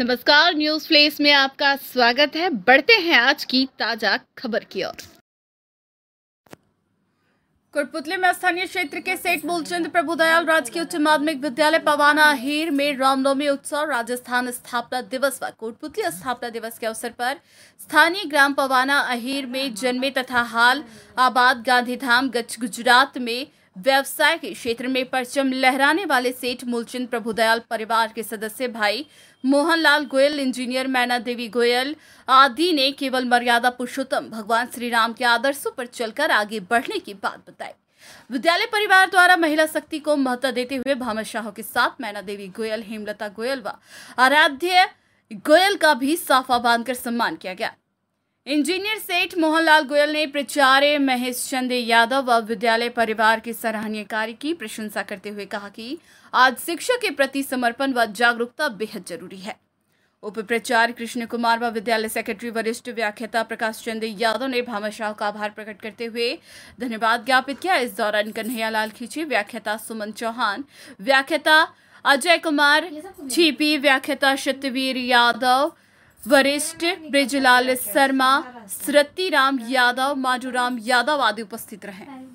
नमस्कार news place में आपका स्वागत है बढ़ते हैं आज की ताजा खबर की ओर कुटपुतली में स्थानीय क्षेत्र के सेठ मूलचंद प्रभुदयाल राजकीय उच्च माध्यमिक विद्यालय पवाना हीर में रामनवमी उत्सव राजस्थान स्थापना दिवस व कोटपुतली स्थापना दिवस के अवसर पर स्थानीय ग्राम पवाना अहीर में जन्मे तथा हाल आबाद गांधीधाम गच गुजरात में व्यवसाय के क्षेत्र में परचम लहराने वाले सेठ मूलचंद प्रभुदयाल परिवार के सदस्य भाई मोहनलाल गोयल इंजीनियर मैना देवी गोयल आदि ने केवल मर्यादा पुरुषोत्तम भगवान श्री राम के आदर्शों पर चलकर आगे बढ़ने की बात बताई विद्यालय परिवार द्वारा महिला शक्ति को महत्व देते हुए भामर शाह के साथ मैना देवी गोयल हेमलता गोयल व आराध्य गोयल का भी साफा बांधकर सम्मान किया गया इंजीनियर सेठ मोहनलाल गोयल ने प्रचार्य महेश चंद यादव व विद्यालय परिवार के सराहनीय कार्य की प्रशंसा करते हुए कहा कि आज शिक्षा के प्रति समर्पण व जागरूकता बेहद जरूरी है उप प्रचार कृष्ण कुमार व विद्यालय सेक्रेटरी वरिष्ठ व्याख्याता प्रकाश चंद यादव ने भामाशाह का आभार प्रकट करते हुए धन्यवाद ज्ञापित किया इस दौरान कन्हैयालाल खींची व्याख्याता सुमन चौहान व्याख्याता अजय कुमार छीपी व्याख्याता सत्यवीर यादव वरिष्ठ ब्रिजलाल शर्मा सृति राम यादव माधुराम यादव आदि उपस्थित रहे